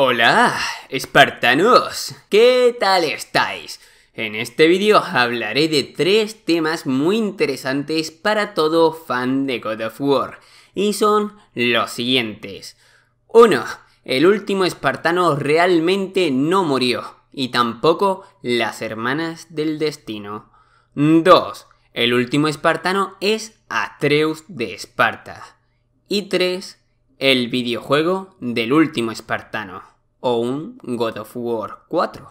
Hola, espartanos, ¿qué tal estáis? En este vídeo hablaré de tres temas muy interesantes para todo fan de God of War, y son los siguientes. 1. El último espartano realmente no murió, y tampoco las hermanas del destino. 2. El último espartano es Atreus de Esparta. Y 3 el videojuego del último espartano, o un God of War 4.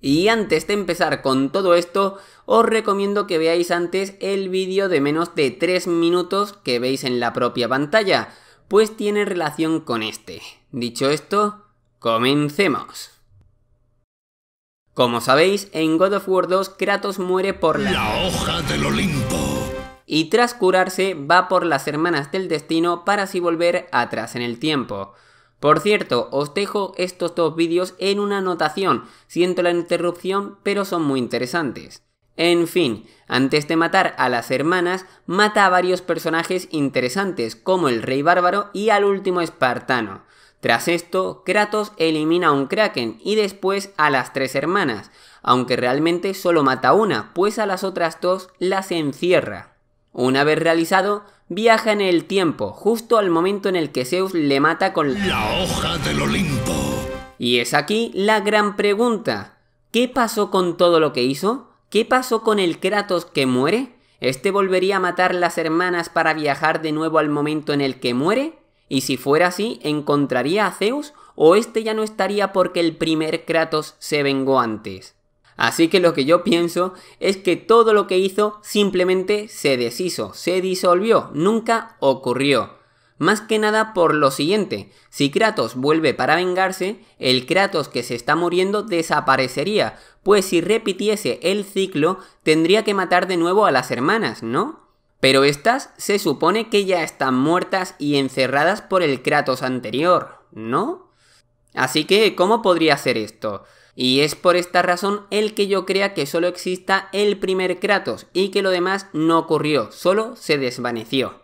Y antes de empezar con todo esto, os recomiendo que veáis antes el vídeo de menos de 3 minutos que veis en la propia pantalla, pues tiene relación con este. Dicho esto, comencemos. Como sabéis, en God of War 2 Kratos muere por la... La hoja del Olimpo y tras curarse va por las hermanas del destino para así volver atrás en el tiempo. Por cierto, os dejo estos dos vídeos en una anotación, siento la interrupción, pero son muy interesantes. En fin, antes de matar a las hermanas, mata a varios personajes interesantes como el rey bárbaro y al último espartano. Tras esto, Kratos elimina a un kraken y después a las tres hermanas, aunque realmente solo mata una, pues a las otras dos las encierra. Una vez realizado, viaja en el tiempo, justo al momento en el que Zeus le mata con la, hoja del Olimpo. Y es aquí la gran pregunta. ¿Qué pasó con todo lo que hizo? ¿Qué pasó con el Kratos que muere? ¿Este volvería a matar las hermanas para viajar de nuevo al momento en el que muere? Y si fuera así, ¿encontraría a Zeus o este ya no estaría porque el primer Kratos se vengó antes? Así que lo que yo pienso es que todo lo que hizo simplemente se deshizo, se disolvió, nunca ocurrió. Más que nada por lo siguiente, si Kratos vuelve para vengarse, el Kratos que se está muriendo desaparecería, pues si repitiese el ciclo tendría que matar de nuevo a las hermanas, ¿no? Pero estas se supone que ya están muertas y encerradas por el Kratos anterior, ¿no? Así que, ¿cómo podría ser esto? Y es por esta razón el que yo crea que solo exista el primer Kratos y que lo demás no ocurrió, solo se desvaneció.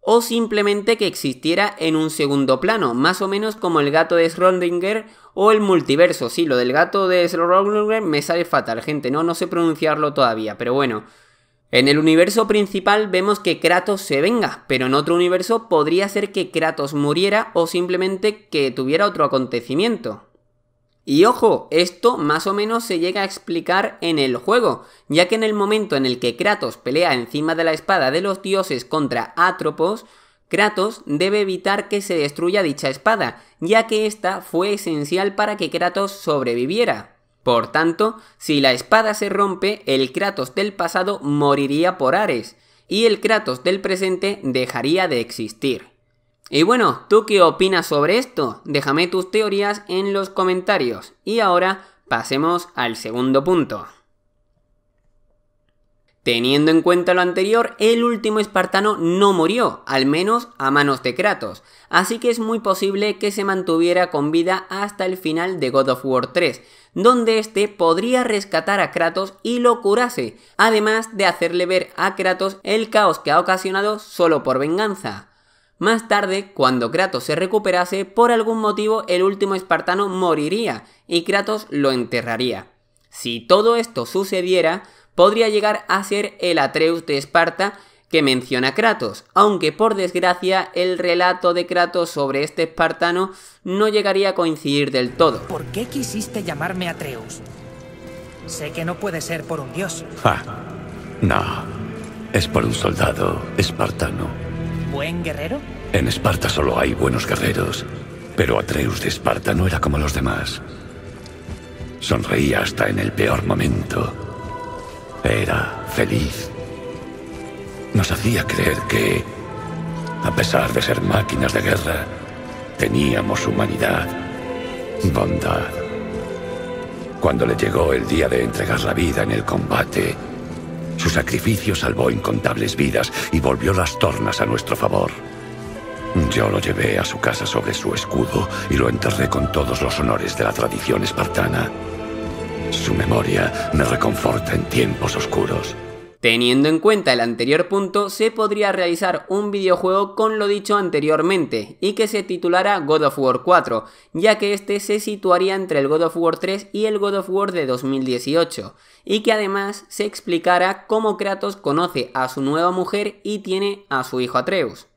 O simplemente que existiera en un segundo plano, más o menos como el gato de Schrödinger o el multiverso. Sí, lo del gato de Schrödinger me sale fatal, gente, no, no sé pronunciarlo todavía, pero bueno. En el universo principal vemos que Kratos se venga, pero en otro universo podría ser que Kratos muriera o simplemente que tuviera otro acontecimiento. Y ojo, esto más o menos se llega a explicar en el juego, ya que en el momento en el que Kratos pelea encima de la espada de los dioses contra Atropos, Kratos debe evitar que se destruya dicha espada, ya que esta fue esencial para que Kratos sobreviviera. Por tanto, si la espada se rompe, el Kratos del pasado moriría por Ares, y el Kratos del presente dejaría de existir. Y bueno, ¿tú qué opinas sobre esto? Déjame tus teorías en los comentarios. Y ahora pasemos al segundo punto. Teniendo en cuenta lo anterior, el último espartano no murió, al menos a manos de Kratos, así que es muy posible que se mantuviera con vida hasta el final de God of War 3, donde este podría rescatar a Kratos y lo curase, además de hacerle ver a Kratos el caos que ha ocasionado solo por venganza. Más tarde, cuando Kratos se recuperase, por algún motivo el último espartano moriría y Kratos lo enterraría. Si todo esto sucediera, podría llegar a ser el Atreus de Esparta que menciona Kratos, aunque por desgracia el relato de Kratos sobre este espartano no llegaría a coincidir del todo. ¿Por qué quisiste llamarme Atreus? Sé que no puede ser por un dios. Ah, no, es por un soldado espartano buen guerrero? En Esparta solo hay buenos guerreros, pero Atreus de Esparta no era como los demás. Sonreía hasta en el peor momento. Era feliz. Nos hacía creer que, a pesar de ser máquinas de guerra, teníamos humanidad, bondad. Cuando le llegó el día de entregar la vida en el combate, su sacrificio salvó incontables vidas y volvió las tornas a nuestro favor. Yo lo llevé a su casa sobre su escudo y lo enterré con todos los honores de la tradición espartana. Su memoria me reconforta en tiempos oscuros. Teniendo en cuenta el anterior punto, se podría realizar un videojuego con lo dicho anteriormente y que se titulara God of War 4, ya que este se situaría entre el God of War 3 y el God of War de 2018, y que además se explicara cómo Kratos conoce a su nueva mujer y tiene a su hijo Atreus.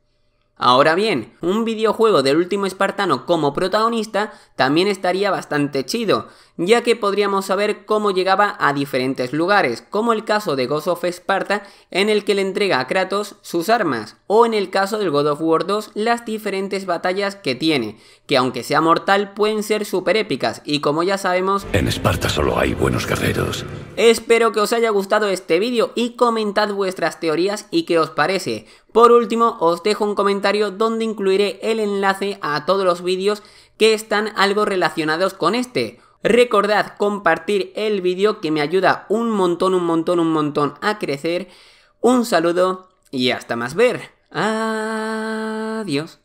Ahora bien, un videojuego del último espartano como protagonista también estaría bastante chido, ya que podríamos saber cómo llegaba a diferentes lugares, como el caso de Ghost of Sparta en el que le entrega a Kratos sus armas, o en el caso del God of War 2 las diferentes batallas que tiene, que aunque sea mortal pueden ser súper épicas y como ya sabemos... En Esparta solo hay buenos guerreros. Espero que os haya gustado este vídeo y comentad vuestras teorías y qué os parece. Por último, os dejo un comentario donde incluiré el enlace a todos los vídeos que están algo relacionados con este. Recordad compartir el vídeo que me ayuda un montón, un montón, un montón a crecer. Un saludo y hasta más ver. Adiós.